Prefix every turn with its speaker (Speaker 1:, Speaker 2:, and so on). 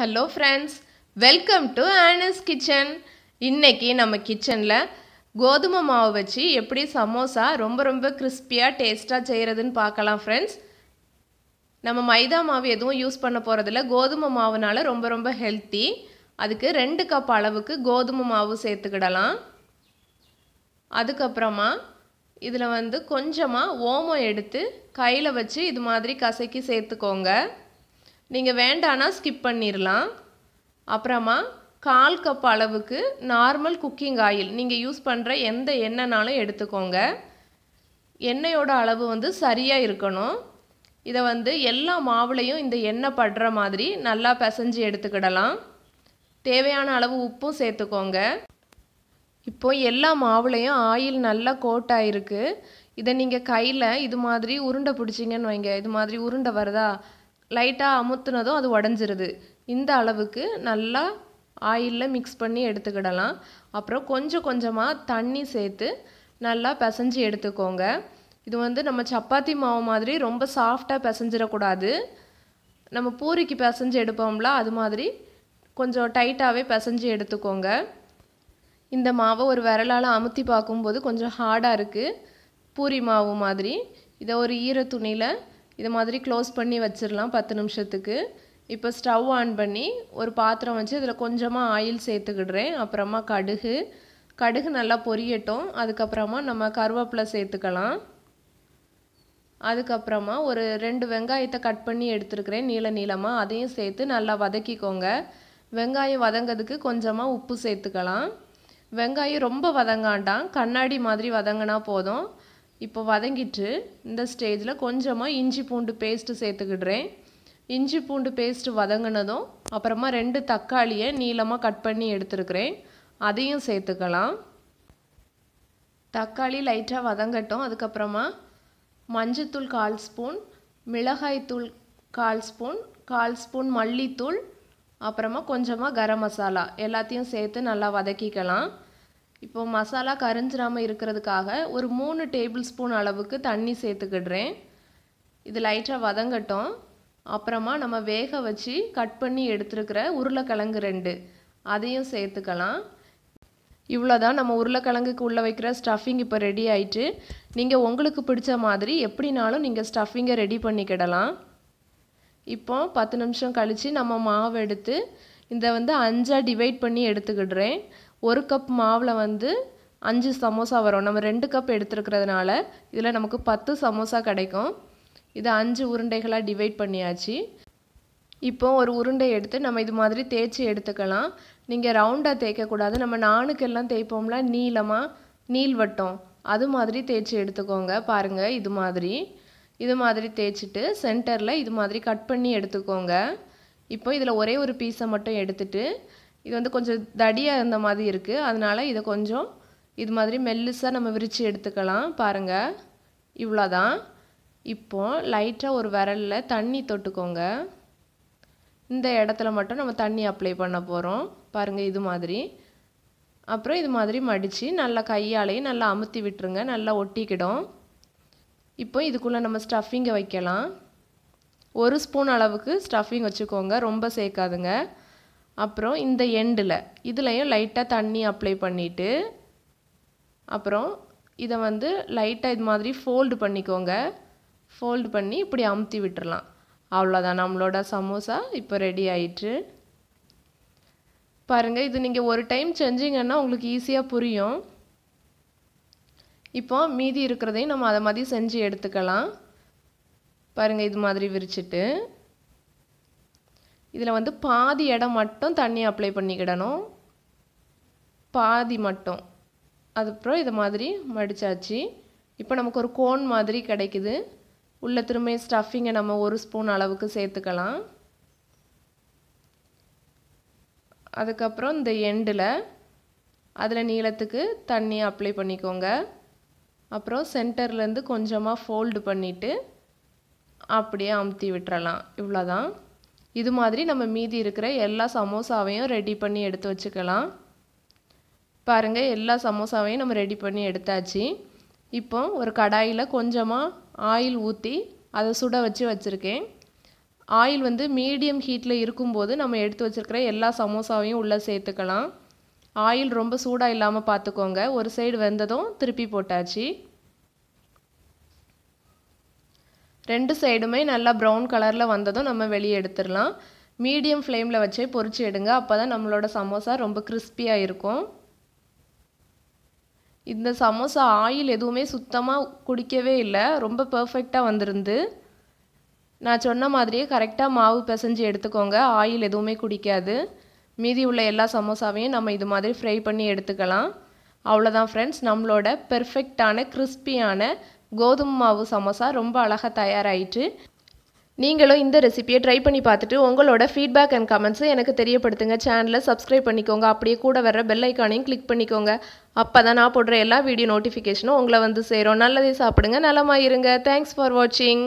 Speaker 1: hello friends welcome to Anu's kitchen இன்றைக்கி நம்ம கிச்சனில் கோதுமை மாவு வச்சு எப்படி சமோசா ரொம்ப ரொம்ப கிறிஸ்பியாக டேஸ்ட்டாக செய்கிறதுன்னு பார்க்கலாம் ஃப்ரெண்ட்ஸ் நம்ம மைதா மாவு எதுவும் யூஸ் பண்ண போகிறதில்ல கோதுமை மாவுனால ரொம்ப ரொம்ப ஹெல்த்தி அதுக்கு ரெண்டு கப் அளவுக்கு கோதுமை மாவு சேர்த்துக்கிடலாம் அதுக்கப்புறமா இதில் வந்து கொஞ்சமாக ஓமம் எடுத்து கையில் வச்சு இது மாதிரி கசக்கி சேர்த்துக்கோங்க நீங்கள் வேண்டானா ஸ்கிப் பண்ணிடலாம் அப்புறமா கால் கப் அளவுக்கு நார்மல் குக்கிங் ஆயில் நீங்கள் யூஸ் பண்ணுற எந்த எண்ணெய்னாலும் எடுத்துக்கோங்க எண்ணெயோட அளவு வந்து சரியாக இருக்கணும் இதை வந்து எல்லா மாவுலையும் இந்த எண்ணெய் படுற மாதிரி நல்லா பிசைஞ்சு எடுத்துக்கிடலாம் தேவையான அளவு உப்பும் சேர்த்துக்கோங்க இப்போ எல்லா மாவுலையும் ஆயில் நல்லா கோட் ஆகிருக்கு இதை நீங்கள் கையில் இது மாதிரி உருண்டை பிடிச்சிங்கன்னு வைங்க இது மாதிரி உருண்டை வருதா லைட்டாக அமுத்துனதும் அது உடஞ்சிருது இந்த அளவுக்கு நல்லா ஆயிலில் மிக்ஸ் பண்ணி எடுத்துக்கிடலாம் அப்புறம் கொஞ்சம் கொஞ்சமாக தண்ணி சேர்த்து நல்லா பிசைஞ்சு எடுத்துக்கோங்க இது வந்து நம்ம சப்பாத்தி மாவு மாதிரி ரொம்ப சாஃப்டாக பிசைஞ்சிடக்கூடாது நம்ம பூரிக்கு பிசைஞ்சு எடுப்போம்ல அது மாதிரி கொஞ்சம் டைட்டாகவே பிசைஞ்சு எடுத்துக்கோங்க இந்த மாவை ஒரு விரலால் அமுத்தி பார்க்கும்போது கொஞ்சம் ஹார்டாக இருக்குது பூரி மாவு மாதிரி இதை ஒரு ஈர துணியில் இது மாதிரி க்ளோஸ் பண்ணி வச்சிடலாம் பத்து நிமிஷத்துக்கு இப்போ ஸ்டவ் ஆன் பண்ணி ஒரு பாத்திரம் வச்சு இதில் கொஞ்சமாக ஆயில் சேர்த்துக்கிடுறேன் அப்புறமா கடுகு கடுகு நல்லா பொரியட்டும் அதுக்கப்புறமா நம்ம கருவேப்பிலை சேர்த்துக்கலாம் அதுக்கப்புறமா ஒரு ரெண்டு வெங்காயத்தை கட் பண்ணி எடுத்துருக்கிறேன் நீள நீளமாக அதையும் சேர்த்து நல்லா வதக்கிக்கோங்க வெங்காயம் வதங்கிறதுக்கு கொஞ்சமாக உப்பு சேர்த்துக்கலாம் வெங்காயம் ரொம்ப வதங்காண்டாம் கண்ணாடி மாதிரி வதங்கினா போதும் இப்போ வதங்கிட்டு இந்த ஸ்டேஜில் கொஞ்சமாக இஞ்சி பூண்டு பேஸ்ட்டு சேர்த்துக்கிடுறேன் இஞ்சி பூண்டு பேஸ்ட்டு வதங்கினதும் அப்புறமா ரெண்டு தக்காளியை நீளமாக கட் பண்ணி எடுத்துருக்கிறேன் அதையும் சேர்த்துக்கலாம் தக்காளி லைட்டாக வதங்கட்டும் அதுக்கப்புறமா மஞ்சத்தூள் கால் ஸ்பூன் மிளகாய்த்தூள் கால் ஸ்பூன் கால் ஸ்பூன் மல்லித்தூள் அப்புறமா கொஞ்சமாக கரம் மசாலா எல்லாத்தையும் சேர்த்து நல்லா வதக்கிக்கலாம் இப்போ மசாலா கரைஞ்சிராமல் இருக்கிறதுக்காக ஒரு மூணு டேபிள் ஸ்பூன் அளவுக்கு தண்ணி சேர்த்துக்கிடுறேன் இது லைட்டாக வதங்கட்டும் அப்புறமா நம்ம வேக வச்சு கட் பண்ணி எடுத்துருக்கிற உருளைக்கிழங்கு ரெண்டு அதையும் சேர்த்துக்கலாம் இவ்வளோதான் நம்ம உருளைக்கிழங்குக்கு உள்ளே வைக்கிற ஸ்டஃபிங் இப்போ ரெடி ஆயிட்டு நீங்கள் உங்களுக்கு பிடிச்ச மாதிரி எப்படினாலும் நீங்கள் ஸ்டஃபிங்கை ரெடி பண்ணிக்கிடலாம் இப்போ பத்து நிமிஷம் கழித்து நம்ம மாவு எடுத்து இதை வந்து அஞ்சாக டிவைட் பண்ணி எடுத்துக்கிடுறேன் ஒரு கப் மாவில் வந்து அஞ்சு சமோசா வரும் நம்ம ரெண்டு கப் எடுத்துருக்கிறதுனால இதில் நமக்கு பத்து சமோசா கிடைக்கும் இதை அஞ்சு உருண்டைகளாக டிவைட் பண்ணியாச்சு இப்போ ஒரு உருண்டை எடுத்து நம்ம இது மாதிரி தேய்ச்சி எடுத்துக்கலாம் நீங்கள் ரவுண்டாக தேய்க்கக்கூடாது நம்ம நானுக்கெல்லாம் தேய்ப்போம்ல நீளமாக நீள்வட்டம் அது மாதிரி தேய்ச்சி எடுத்துக்கோங்க பாருங்கள் இது மாதிரி இது மாதிரி தேய்ச்சிட்டு சென்டரில் இது மாதிரி கட் பண்ணி எடுத்துக்கோங்க இப்போ இதில் ஒரே ஒரு பீஸை மட்டும் எடுத்துகிட்டு இது வந்து கொஞ்சம் தடியாக இருந்த மாதிரி இருக்குது அதனால் இதை கொஞ்சம் இது மாதிரி மெல்லுசாக நம்ம விரித்து எடுத்துக்கலாம் பாருங்கள் இவ்வளோதான் இப்போ லைட்டாக ஒரு விரலில் தண்ணி தொட்டுக்கோங்க இந்த இடத்துல மட்டும் நம்ம தண்ணி அப்ளை பண்ண போகிறோம் பாருங்கள் இது மாதிரி அப்புறம் இது மாதிரி மடித்து நல்லா கையாலேயும் நல்லா அமுத்தி விட்டுருங்க நல்லா ஒட்டிக்கிடும் இப்போ இதுக்குள்ளே நம்ம ஸ்டஃபிங்கை வைக்கலாம் ஒரு ஸ்பூன் அளவுக்கு ஸ்டஃபிங் வச்சுக்கோங்க ரொம்ப சேர்க்காதுங்க அப்புறம் இந்த எண்டில் இதுலேயும் லைட்டாக தண்ணி அப்ளை பண்ணிவிட்டு அப்புறம் இதை வந்து லைட்டாக இது மாதிரி ஃபோல்டு பண்ணிக்கோங்க ஃபோல்டு பண்ணி இப்படி அமுத்தி விட்டுறலாம் அவ்வளோதான் நம்மளோட சமோசா இப்போ ரெடி ஆயிட்டு பாருங்கள் இது நீங்கள் ஒரு டைம் செஞ்சிங்கன்னா உங்களுக்கு ஈஸியாக புரியும் இப்போ மீதி இருக்கிறதையும் நம்ம அதை மாதிரி செஞ்சு எடுத்துக்கலாம் பாருங்கள் இது மாதிரி விரிச்சிட்டு இதில் வந்து பாதி இடம் மட்டும் தண்ணி அப்ளை பண்ணிக்கிடணும் பாதி மட்டும் அதுக்கப்புறம் இது மாதிரி மடித்தாச்சு இப்போ நமக்கு ஒரு கோன் மாதிரி கிடைக்குது உள்ளே திரும்ப ஸ்டஃபிங்கை நம்ம ஒரு ஸ்பூன் அளவுக்கு சேர்த்துக்கலாம் அதுக்கப்புறம் இந்த எண்டில் அதில் நீளத்துக்கு தண்ணி அப்ளை பண்ணிக்கோங்க அப்புறம் சென்டர்லேருந்து கொஞ்சமாக ஃபோல்டு பண்ணிவிட்டு அப்படியே அமுத்தி விட்டுறலாம் இவ்வளோதான் இது மாதிரி நம்ம மீதி இருக்கிற எல்லா சமோசாவையும் ரெடி பண்ணி எடுத்து வச்சுக்கலாம் பாருங்கள் எல்லா சமோசாவையும் நம்ம ரெடி பண்ணி எடுத்தாச்சு இப்போ ஒரு கடாயில் கொஞ்சமாக ஆயில் ஊற்றி அதை சுட வச்சு வச்சுருக்கேன் ஆயில் வந்து மீடியம் ஹீட்டில் இருக்கும்போது நம்ம எடுத்து வச்சுருக்கிற எல்லா சமோசாவையும் உள்ளே சேர்த்துக்கலாம் ஆயில் ரொம்ப சூடாக இல்லாமல் பார்த்துக்கோங்க ஒரு சைடு வெந்ததும் திருப்பி போட்டாச்சு ரெண்டு சைடுமே நல்லா ப்ரௌன் கலரில் வந்ததும் நம்ம வெளியே எடுத்துடலாம் மீடியம் ஃப்ளேமில் வச்சே பொறிச்சு எடுங்க அப்போ தான் நம்மளோட சமோசா ரொம்ப கிறிஸ்பியாக இருக்கும் இந்த சமோசா ஆயில் எதுவுமே சுத்தமாக குடிக்கவே இல்லை ரொம்ப பர்ஃபெக்டாக வந்திருந்து நான் சொன்ன மாதிரியே கரெக்டாக மாவு பிசைஞ்சு எடுத்துக்கோங்க ஆயில் எதுவுமே குடிக்காது மீதி உள்ள எல்லா சமோசாவையும் நம்ம இது மாதிரி ஃப்ரை பண்ணி எடுத்துக்கலாம் அவ்வளோதான் ஃப்ரெண்ட்ஸ் நம்மளோட பெர்ஃபெக்டான கிறிஸ்பியான கோதுமை மாவு சமோசா ரொம்ப அழகாக தயாராகிட்டு நீங்களும் இந்த ரெசிபியை ட்ரை பண்ணி பார்த்துட்டு உங்களோட ஃபீட்பேக் அண்ட் கமெண்ட்ஸும் எனக்கு தெரியப்படுத்துங்க சேனலை சப்ஸ்கிரைப் பண்ணிக்கோங்க அப்படியே கூட வர பெல் ஐக்கானையும் கிளிக் பண்ணிக்கோங்க அப்போ தான் நான் போடுற எல்லா வீடியோ நோட்டிஃபிகேஷனும் உங்களை வந்து சேரும் நல்லதே சாப்பிடுங்க நலமாக இருங்க தேங்க்ஸ் ஃபார் வாட்சிங்